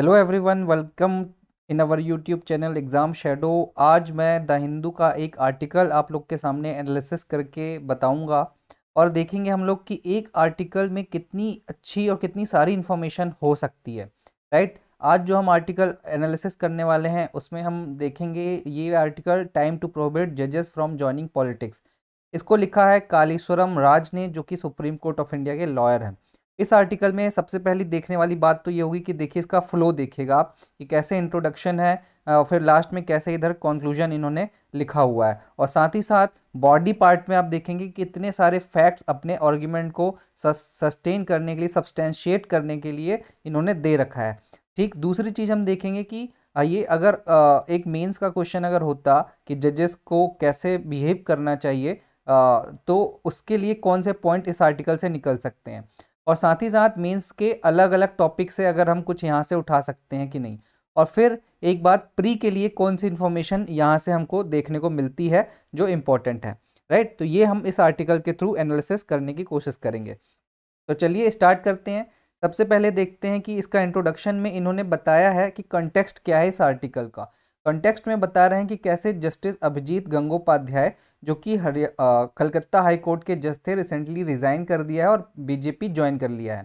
hello everyone welcome in our YouTube channel exam shadow आज मैं the Hindu का एक आर्टिकल आप लोग के सामने एनालिसिस करके बताऊंगा और देखेंगे हम लोग कि एक आर्टिकल में कितनी अच्छी और कितनी सारी इन्फॉर्मेशन हो सकती है राइट आज जो हम आर्टिकल एनालिसिस करने वाले हैं उसमें हम देखेंगे ये आर्टिकल टाइम टू प्रोबेट जजेस फ्रॉम जॉइनिंग पॉलिटिक्स इसको लिखा है कालीश्वरम राज ने जो कि सुप्रीम कोर्ट ऑफ इंडिया के लॉयर हैं इस आर्टिकल में सबसे पहले देखने वाली बात तो ये होगी कि देखिए इसका फ्लो देखिएगा आप कि कैसे इंट्रोडक्शन है और फिर लास्ट में कैसे इधर कंक्लूजन इन्होंने लिखा हुआ है और साथ ही साथ बॉडी पार्ट में आप देखेंगे कि इतने सारे फैक्ट्स अपने आर्ग्यूमेंट को सस्टेन करने के लिए सब्सटेंशिएट करने के लिए इन्होंने दे रखा है ठीक दूसरी चीज़ हम देखेंगे कि ये अगर एक मेंस का क्वेश्चन अगर होता कि जजेस को कैसे बिहेव करना चाहिए तो उसके लिए कौन से पॉइंट इस आर्टिकल से निकल सकते हैं और साथ ही साथ मेंस के अलग अलग टॉपिक से अगर हम कुछ यहाँ से उठा सकते हैं कि नहीं और फिर एक बात प्री के लिए कौन सी इन्फॉर्मेशन यहाँ से हमको देखने को मिलती है जो इम्पोर्टेंट है राइट तो ये हम इस आर्टिकल के थ्रू एनालिसिस करने की कोशिश करेंगे तो चलिए स्टार्ट करते हैं सबसे पहले देखते हैं कि इसका इंट्रोडक्शन में इन्होंने बताया है कि कंटेक्स्ट क्या है इस आर्टिकल का कंटेक्स्ट में बता रहे हैं कि कैसे जस्टिस अभिजीत गंगोपाध्याय जो कि कलकत्ता हाई कोर्ट के जज थे रिसेंटली रिज़ाइन कर दिया है और बीजेपी ज्वाइन कर लिया है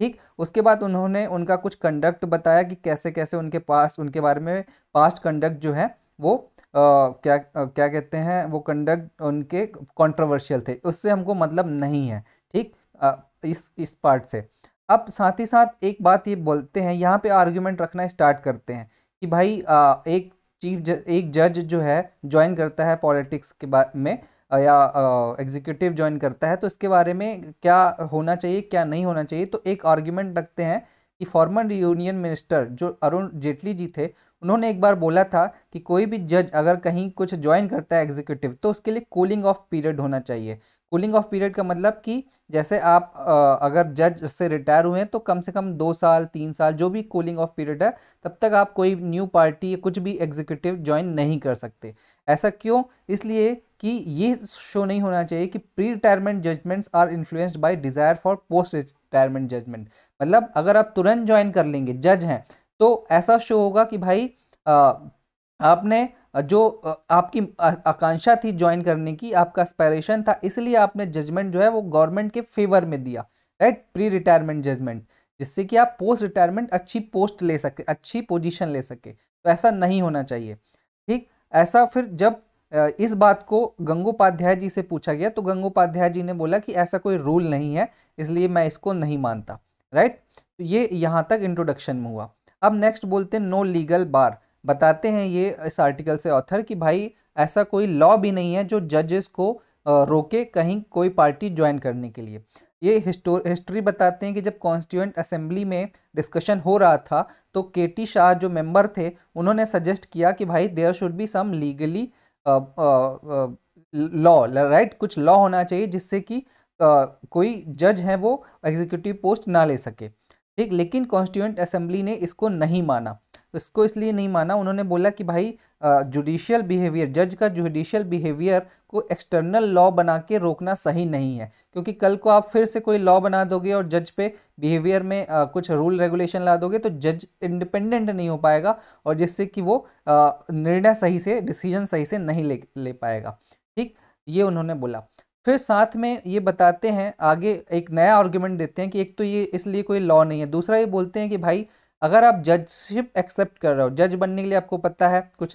ठीक उसके बाद उन्होंने उनका कुछ कंडक्ट बताया कि कैसे कैसे उनके पास उनके बारे में पास्ट कंडक्ट जो है वो आ, क्या आ, क्या कहते हैं वो कंडक्ट उनके कंट्रोवर्शियल थे उससे हमको मतलब नहीं है ठीक इस इस पार्ट से अब साथ ही साथ एक बात ये बोलते हैं यहाँ पे आर्ग्यूमेंट रखना स्टार्ट करते हैं कि भाई आ, एक चीफ ज, एक जज जो है ज्वाइन करता है पॉलिटिक्स के बारे में या एग्जीक्यूटिव ज्वाइन करता है तो इसके बारे में क्या होना चाहिए क्या नहीं होना चाहिए तो एक आर्ग्यूमेंट रखते हैं कि फॉर्मर यूनियन मिनिस्टर जो अरुण जेटली जी थे उन्होंने एक बार बोला था कि कोई भी जज अगर कहीं कुछ ज्वाइन करता है एग्जीक्यूटिव तो उसके लिए कूलिंग ऑफ पीरियड होना चाहिए कूलिंग ऑफ पीरियड का मतलब कि जैसे आप अगर जज से रिटायर हुए हैं तो कम से कम दो साल तीन साल जो भी कूलिंग ऑफ पीरियड है तब तक आप कोई न्यू पार्टी या कुछ भी एग्जीक्यूटिव ज्वाइन नहीं कर सकते ऐसा क्यों इसलिए कि ये शो नहीं होना चाहिए कि pre retirement judgments are influenced by desire for post retirement judgment मतलब अगर आप तुरंत ज्वाइन कर लेंगे जज हैं तो ऐसा शो होगा कि भाई आ, आपने जो आपकी आकांक्षा थी ज्वाइन करने की आपका एस्पायरेशन था इसलिए आपने जजमेंट जो है वो गवर्नमेंट के फेवर में दिया राइट प्री रिटायरमेंट जजमेंट जिससे कि आप पोस्ट रिटायरमेंट अच्छी पोस्ट ले सके अच्छी पोजीशन ले सके तो ऐसा नहीं होना चाहिए ठीक ऐसा फिर जब इस बात को गंगोपाध्याय जी से पूछा गया तो गंगोपाध्याय जी ने बोला कि ऐसा कोई रूल नहीं है इसलिए मैं इसको नहीं मानता राइट तो ये यहाँ तक इंट्रोडक्शन में हुआ अब नेक्स्ट बोलते हैं नो लीगल बार बताते हैं ये इस आर्टिकल से ऑथर कि भाई ऐसा कोई लॉ भी नहीं है जो जजेस को रोके कहीं कोई पार्टी ज्वाइन करने के लिए ये हिस्टो हिस्ट्री बताते हैं कि जब कॉन्स्टिट्यूंट असेंबली में डिस्कशन हो रहा था तो के टी शाह जो मेंबर थे उन्होंने सजेस्ट किया कि भाई there should be some legally law right कुछ लॉ होना चाहिए जिससे कि Uh, कोई जज है वो एग्जीक्यूटिव पोस्ट ना ले सके ठीक लेकिन कॉन्स्टिट्यूंट असेंबली ने इसको नहीं माना इसको इसलिए नहीं माना उन्होंने बोला कि भाई जुडिशियल बिहेवियर जज का जुडिशियल बिहेवियर को एक्सटर्नल लॉ बना के रोकना सही नहीं है क्योंकि कल को आप फिर से कोई लॉ बना दोगे और जज पे बिहेवियर में आ, कुछ रूल रेगुलेशन ला दोगे तो जज इंडिपेंडेंट नहीं हो पाएगा और जिससे कि वो निर्णय सही से डिसीजन सही से नहीं ले ले पाएगा ठीक ये उन्होंने बोला फिर साथ में ये बताते हैं आगे एक नया आर्ग्यूमेंट देते हैं कि एक तो ये इसलिए कोई लॉ नहीं है दूसरा ये बोलते हैं कि भाई अगर आप जजशिप एक्सेप्ट कर रहे हो जज बनने के लिए आपको पता है कुछ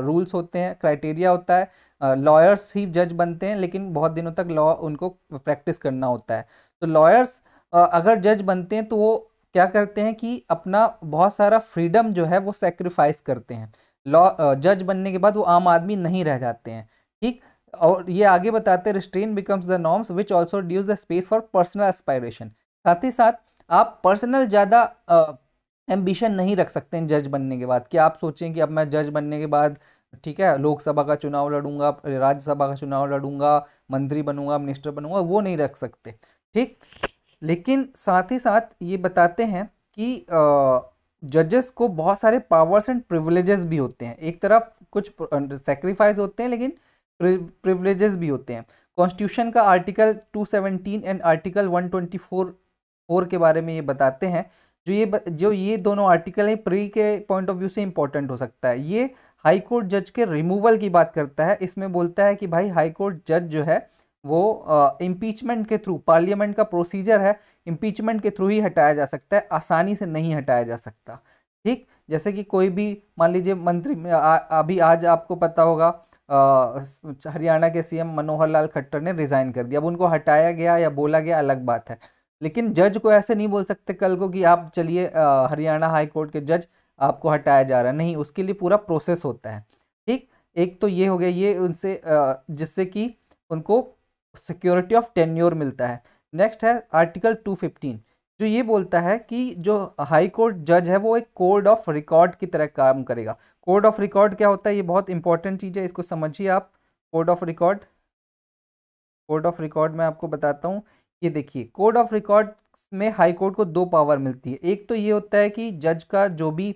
रूल्स होते हैं क्राइटेरिया होता है लॉयर्स ही जज बनते हैं लेकिन बहुत दिनों तक लॉ उनको प्रैक्टिस करना होता है तो लॉयर्स अगर जज बनते हैं तो वो क्या करते हैं कि अपना बहुत सारा फ्रीडम जो है वो सेक्रीफाइस करते हैं लॉ जज बनने के बाद वो आम आदमी नहीं रह जाते हैं ठीक और ये आगे बताते हैं restrain becomes the norms which also dues the space for personal aspiration साथ ही साथ आप पर्सनल ज़्यादा एम्बिशन नहीं रख सकते हैं जज बनने के बाद कि आप सोचें कि अब मैं जज बनने के बाद ठीक है लोकसभा का चुनाव लड़ूंगा राज्यसभा का चुनाव लड़ूंगा मंत्री बनूंगा मिनिस्टर बनूंगा वो नहीं रख सकते ठीक लेकिन साथ ही साथ ये बताते हैं कि जजेस को बहुत सारे पावर्स एंड प्रिवलेजेस भी होते हैं एक तरफ कुछ सेक्रीफाइस अं, होते हैं लेकिन प्रिवलेजेस भी होते हैं कॉन्स्टिट्यूशन का आर्टिकल 217 एंड आर्टिकल 124 फोर के बारे में ये बताते हैं जो ये जो ये दोनों आर्टिकल हैं प्री के पॉइंट ऑफ व्यू से इंपॉर्टेंट हो सकता है ये हाई कोर्ट जज के रिमूवल की बात करता है इसमें बोलता है कि भाई हाई कोर्ट जज जो है वो इम्पीचमेंट के थ्रू पार्लियामेंट का प्रोसीजर है इम्पीचमेंट के थ्रू ही हटाया जा सकता है आसानी से नहीं हटाया जा सकता ठीक जैसे कि कोई भी मान लीजिए मंत्री अभी आज आपको पता होगा हरियाणा के सीएम मनोहर लाल खट्टर ने रिज़ाइन कर दिया अब उनको हटाया गया या बोला गया अलग बात है लेकिन जज को ऐसे नहीं बोल सकते कल को कि आप चलिए हरियाणा हाई कोर्ट के जज आपको हटाया जा रहा है नहीं उसके लिए पूरा प्रोसेस होता है ठीक एक तो ये हो गया ये उनसे जिससे कि उनको सिक्योरिटी ऑफ टेन्योर मिलता है नेक्स्ट है आर्टिकल 215 जो ये बोलता है कि जो हाई कोर्ट जज है वो एक कोड ऑफ रिकॉर्ड की तरह काम करेगा कोड ऑफ रिकॉर्ड क्या होता है ये बहुत इंपॉर्टेंट चीज़ है इसको समझिए आप code of record code of record मैं आपको बताता हूँ ये देखिए कोड ऑफ रिकॉर्ड में हाई कोर्ट को दो पावर मिलती है एक तो ये होता है कि जज का जो भी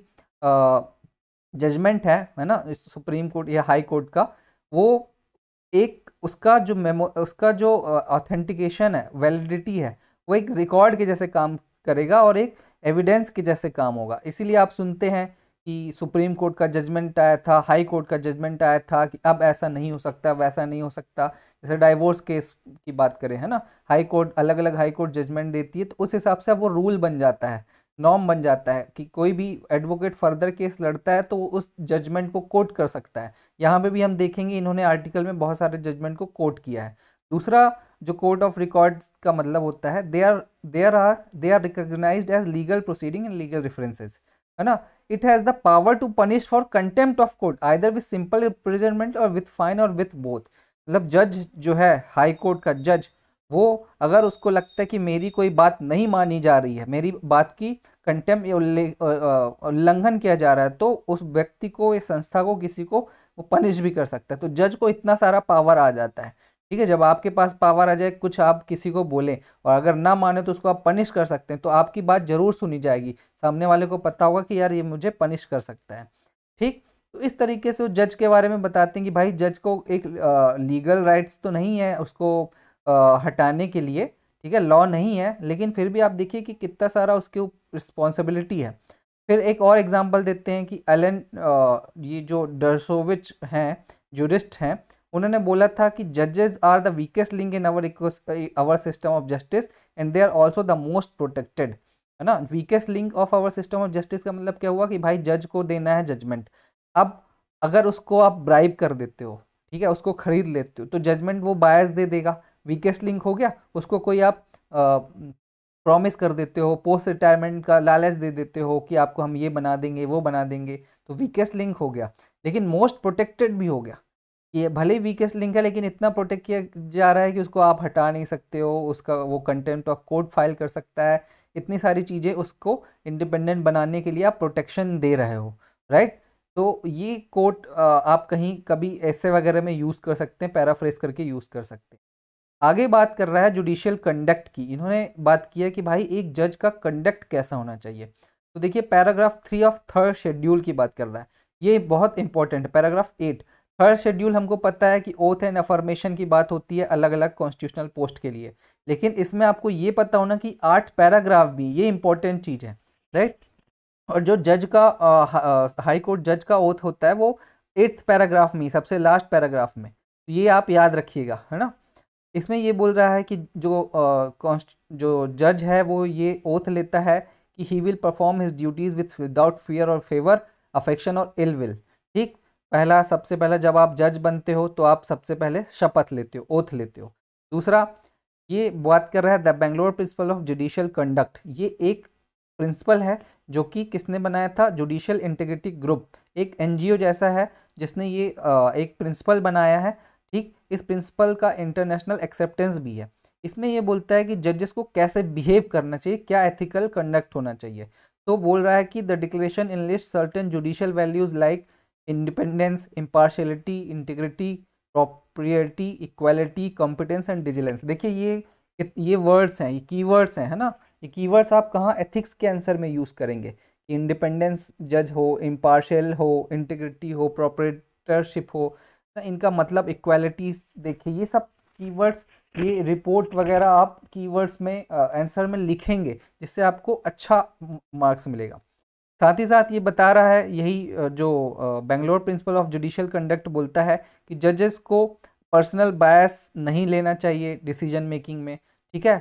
जजमेंट है है ना सुप्रीम कोर्ट या हाई कोर्ट का वो एक उसका जो मेमो उसका जो ऑथेंटिकेशन है वैलिडिटी है वो एक रिकॉर्ड के जैसे काम करेगा और एक एविडेंस के जैसे काम होगा इसीलिए आप सुनते हैं कि सुप्रीम कोर्ट का जजमेंट आया था हाई कोर्ट का जजमेंट आया था कि अब ऐसा नहीं हो सकता वैसा नहीं हो सकता जैसे डाइवोर्स केस की बात करें है ना हाई कोर्ट अलग अलग हाई कोर्ट जजमेंट देती है तो उस हिसाब से अब वो रूल बन जाता है नॉर्म बन जाता है कि कोई भी एडवोकेट फर्दर केस लड़ता है तो उस जजमेंट को कोट कर सकता है यहाँ पर भी हम देखेंगे इन्होंने आर्टिकल में बहुत सारे जजमेंट को कोट किया है दूसरा जो कोर्ट ऑफ रिकॉर्ड का मतलब होता है they are there are they are recognise as legal proceeding and legal references है ना it has the power to punish for contempt of court either with simple representment और विथ फाइन और with both मतलब जज जो है high court का जज वो अगर उसको लगता है कि मेरी कोई बात नहीं मानी जा रही है मेरी बात की कंटेम उल्लंघन किया जा रहा है तो उस व्यक्ति को या संस्था को किसी को वो पनिश भी कर सकता है तो जज को इतना सारा पावर आ जाता है ठीक है जब आपके पास पावर आ जाए कुछ आप किसी को बोलें और अगर ना माने तो उसको आप पनिश कर सकते हैं तो आपकी बात ज़रूर सुनी जाएगी सामने वाले को पता होगा कि यार ये मुझे पनिश कर सकता है ठीक तो इस तरीके से वो जज के बारे में बताते हैं कि भाई जज को एक आ, लीगल राइट्स तो नहीं है उसको आ, हटाने के लिए ठीक है लॉ नहीं है लेकिन फिर भी आप देखिए कि कितना सारा उसके रिस्पॉन्सिबिलिटी है फिर एक और एग्जाम्पल देते हैं कि एलन ये जो डरसोविच हैं जूरिस्ट हैं उन्होंने बोला था कि जजेज़ are the weakest link in our our system of justice and they are also the most protected है ना weakest link of our system of justice का मतलब क्या हुआ कि भाई जज को देना है जजमेंट अब अगर उसको आप ब्राइब कर देते हो ठीक है उसको खरीद लेते हो तो जजमेंट वो बायस दे देगा वीकेस्ट लिंक हो गया उसको कोई आप प्रॉमिस कर देते हो पोस्ट रिटायरमेंट का लालच दे देते हो कि आपको हम ये बना देंगे वो बना देंगे तो वीकेस्ट लिंक हो गया लेकिन मोस्ट प्रोटेक्टेड भी हो गया ये भले ही वीकेस्ट लिंक है लेकिन इतना प्रोटेक्ट किया जा रहा है कि उसको आप हटा नहीं सकते हो उसका वो कंटेंट ऑफ कोड फाइल कर सकता है इतनी सारी चीज़ें उसको इंडिपेंडेंट बनाने के लिए आप प्रोटेक्शन दे रहे हो राइट तो ये कोड आप कहीं कभी ऐसे वगैरह में यूज़ कर सकते हैं पैराफ्रेस करके यूज़ कर सकते हैं आगे बात कर रहा है जुडिशियल कंडक्ट की इन्होंने बात किया कि भाई एक जज का कंडक्ट कैसा होना चाहिए तो देखिए paragraph three of third schedule की बात कर रहा है ये बहुत इंपॉर्टेंट है पैराग्राफ एट हर शेड्यूल हमको पता है कि ओथ एंड अफर्मेशन की बात होती है अलग अलग कॉन्स्टिट्यूशनल पोस्ट के लिए लेकिन इसमें आपको ये पता होना कि आठ पैराग्राफ भी ये इंपॉर्टेंट चीज़ है राइट और जो जज का हाई कोर्ट जज का ओथ होता है वो एट्थ पैराग्राफ में सबसे लास्ट पैराग्राफ में तो ये आप याद रखिएगा है ना इसमें ये बोल रहा है कि जो कॉन्स्ट जो जज है वो ये ओथ लेता है कि he will perform his duties with without fear और फेवर अफेक्शन और इल विल ठीक पहला सबसे पहला जब आप जज बनते हो तो आप सबसे पहले शपथ लेते हो ओथ लेते हो दूसरा ये बात कर रहा है the Bangalore principle of judicial conduct ये एक प्रिंसिपल है जो कि किसने बनाया था जुडिशियल इंटीग्रिटी ग्रुप एक एनजीओ जैसा है जिसने ये एक प्रिंसिपल बनाया है ठीक इस प्रिंसिपल का इंटरनेशनल एक्सेप्टेंस भी है इसमें यह बोलता है कि जजेस को कैसे बिहेव करना चाहिए क्या एथिकल कंडक्ट होना चाहिए तो बोल रहा है कि the declaration list certain judicial values like independence impartiality integrity property equality competence and diligence देखिए ये ये वर्ड्स हैं ये कीवर्ड्स हैं है ना ये कीवर्ड्स आप कहाँ एथिक्स के आंसर में यूज़ करेंगे इंडिपेंडेंस जज हो इम्पार्शल हो इंटीग्रिटी हो प्रॉपरेटरशिप हो ना तो इनका मतलब इक्वालिटी देखिए ये सब कीवर्ड्स ये रिपोर्ट वगैरह आप कीवर्ड्स में आंसर में लिखेंगे जिससे आपको अच्छा मार्क्स मिलेगा साथ ही साथ ये बता रहा है यही जो Bangalore principle of judicial conduct बोलता है कि जजेस को पर्सनल बायस नहीं लेना चाहिए डिसीजन मेकिंग में ठीक है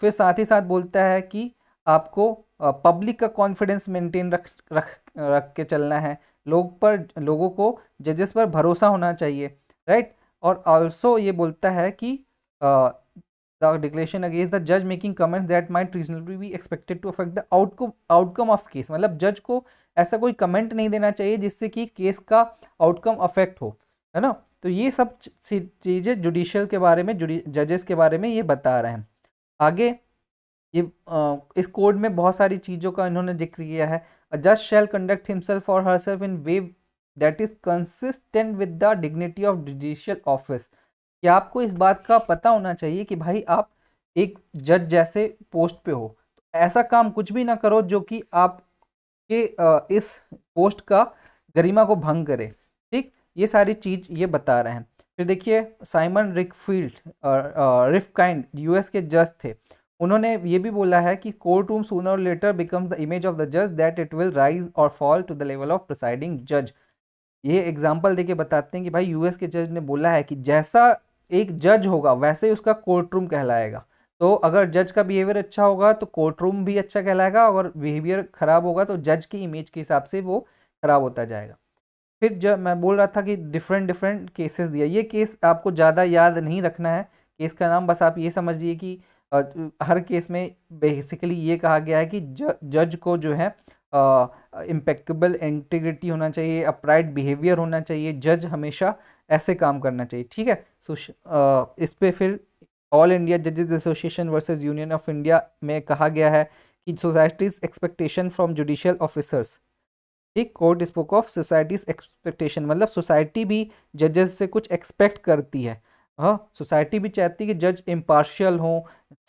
फिर साथ ही साथ बोलता है कि आपको पब्लिक का कॉन्फिडेंस मेंटेन रख रख रख के चलना है लोग पर लोगों को जजेस पर भरोसा होना चाहिए राइट और ऑल्सो ये बोलता है कि the declaration against the judge making comments that might reasonably be expected to affect the outcome outcome of case मतलब जज को ऐसा कोई कमेंट नहीं देना चाहिए जिससे कि केस का आउटकम अफेक्ट हो है ना तो ये सब चीज़ें जुडिशल के बारे में जजेस के बारे में ये बता रहे हैं आगे ये आ, इस कोड में बहुत सारी चीज़ों का इन्होंने जिक्र किया है जज शैल कंडक्ट हिमसेल्फ और herself in way that is consistent with the dignity of judicial office कि आपको इस बात का पता होना चाहिए कि भाई आप एक जज जैसे पोस्ट पे हो तो ऐसा काम कुछ भी ना करो जो कि आपके इस पोस्ट का गरिमा को भंग करे ठीक ये सारी चीज़ ये बता रहे हैं फिर देखिए साइमन रिकफील्ड रिफकाइंड यूएस के जज थे उन्होंने ये भी बोला है कि कोर्ट रूम सूनर और later becomes the image of the जज दैट इट विल राइज और fall to the level of presiding जज ये एग्जाम्पल देके बताते हैं कि भाई यूएस के जज ने बोला है कि जैसा एक जज होगा वैसे ही उसका कोर्ट रूम कहलाएगा तो अगर जज का बिहेवियर अच्छा होगा तो कोर्ट रूम भी अच्छा कहलाएगा अगर बिहेवियर ख़राब होगा तो जज की इमेज के हिसाब से वो ख़राब होता जाएगा फिर जब मैं बोल रहा था कि डिफरेंट डिफरेंट केसेस दिया ये केस आपको ज़्यादा याद नहीं रखना है केस का नाम बस आप ये समझिए कि हर केस में बेसिकली ये कहा गया है कि जज को जो है इम्पेक्बल इंटीग्रिटी होना चाहिए अपराइट बिहेवियर होना चाहिए जज हमेशा ऐसे काम करना चाहिए ठीक है सो uh, इस पर फिर ऑल इंडिया जजेस association versus union of India में कहा गया है कि society's expectation from judicial officers ठीक court spoke of society's expectation मतलब सोसाइटी भी जजेस से कुछ एक्सपेक्ट करती है हाँ सोसाइटी भी चाहती है कि जज इम्पार्शियल हों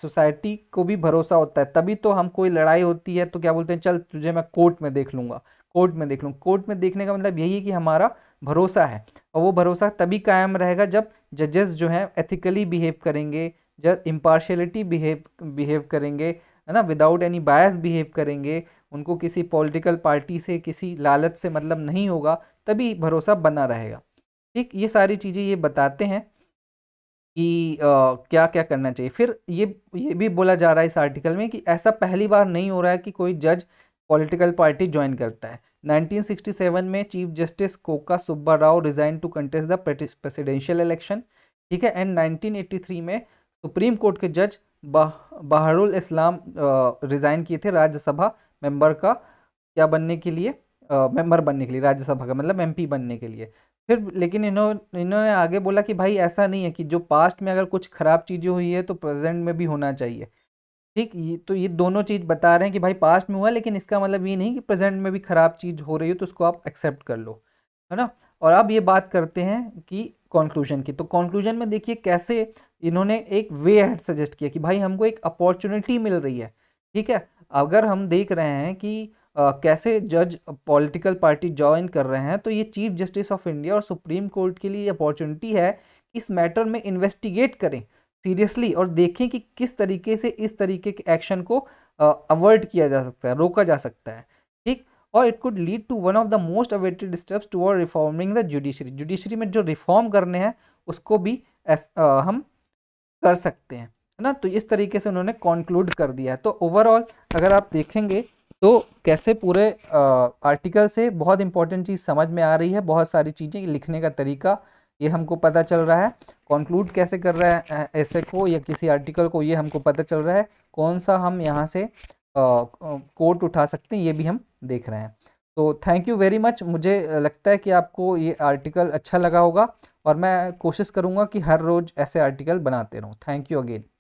सोसाइटी को भी भरोसा होता है तभी तो हम कोई लड़ाई होती है तो क्या बोलते हैं चल तुझे मैं कोर्ट में देख लूँगा कोर्ट में देख लूँ कोर्ट में देखने का मतलब यही है कि हमारा भरोसा है और वो भरोसा तभी कायम रहेगा जब जजेस जो हैं एथिकली बिहेव करेंगे जब इम्पार्शलिटी बिहेव बिहेव करेंगे है ना विदाउट एनी बायस बिहेव करेंगे उनको किसी पॉलिटिकल पार्टी से किसी लालच से मतलब नहीं होगा तभी भरोसा बना रहेगा ठीक ये सारी चीज़ें ये बताते हैं कि आ, क्या क्या करना चाहिए फिर ये ये भी बोला जा रहा है इस आर्टिकल में कि ऐसा पहली बार नहीं हो रहा है कि कोई जज पॉलिटिकल पार्टी ज्वाइन करता है 1967 में chief justice Koka Subba Rao resign to contest the presidential election ठीक है एंड 1983 में सुप्रीम कोर्ट के जज बा, बहरुल इस्लाम रिज़ाइन किए थे राज्यसभा मेंबर का क्या बनने के लिए मेंबर बनने के लिए राज्यसभा का मतलब एमपी बनने के लिए फिर लेकिन इन्होंने इन्होंने आगे बोला कि भाई ऐसा नहीं है कि जो पास्ट में अगर कुछ ख़राब चीज़ें हुई है तो प्रेजेंट में भी होना चाहिए ठीक तो ये दोनों चीज़ बता रहे हैं कि भाई पास्ट में हुआ लेकिन इसका मतलब ये नहीं कि प्रेजेंट में भी ख़राब चीज़ हो रही हो तो उसको आप एक्सेप्ट कर लो है ना और अब ये बात करते हैं कि कॉन्क्लूजन की तो कॉन्क्लूजन में देखिए कैसे इन्होंने एक वे हेड सजेस्ट किया कि भाई हमको एक अपॉर्चुनिटी मिल रही है ठीक है अगर हम देख रहे हैं कि कैसे जज पॉलिटिकल पार्टी ज्वाइन कर रहे हैं तो ये चीफ जस्टिस ऑफ इंडिया और सुप्रीम कोर्ट के लिए अपॉर्चुनिटी है इस मैटर में इन्वेस्टिगेट करें सीरियसली और देखें कि किस तरीके से इस तरीके के एक्शन को अवॉइड किया जा सकता है रोका जा सकता है ठीक और it could lead to one of the most awaited steps to are reforming the judiciary judiciary में जो रिफॉर्म करने हैं उसको भी एस, आ, हम कर सकते हैं है ना तो इस तरीके से उन्होंने कॉन्क्लूड कर दिया तो ओवरऑल अगर आप देखेंगे तो कैसे पूरे आ, आर्टिकल से बहुत इंपॉर्टेंट चीज़ समझ में आ रही है बहुत सारी चीज़ें लिखने का तरीका ये हमको पता चल रहा है कंक्लूड कैसे कर रहा है ऐसे को या किसी आर्टिकल को ये हमको पता चल रहा है कौन सा हम यहाँ से कोट उठा सकते हैं ये भी हम देख रहे हैं तो थैंक यू वेरी मच मुझे लगता है कि आपको ये आर्टिकल अच्छा लगा होगा और मैं कोशिश करूँगा कि हर रोज़ ऐसे आर्टिकल बनाते रहूँ थैंक यू अगेन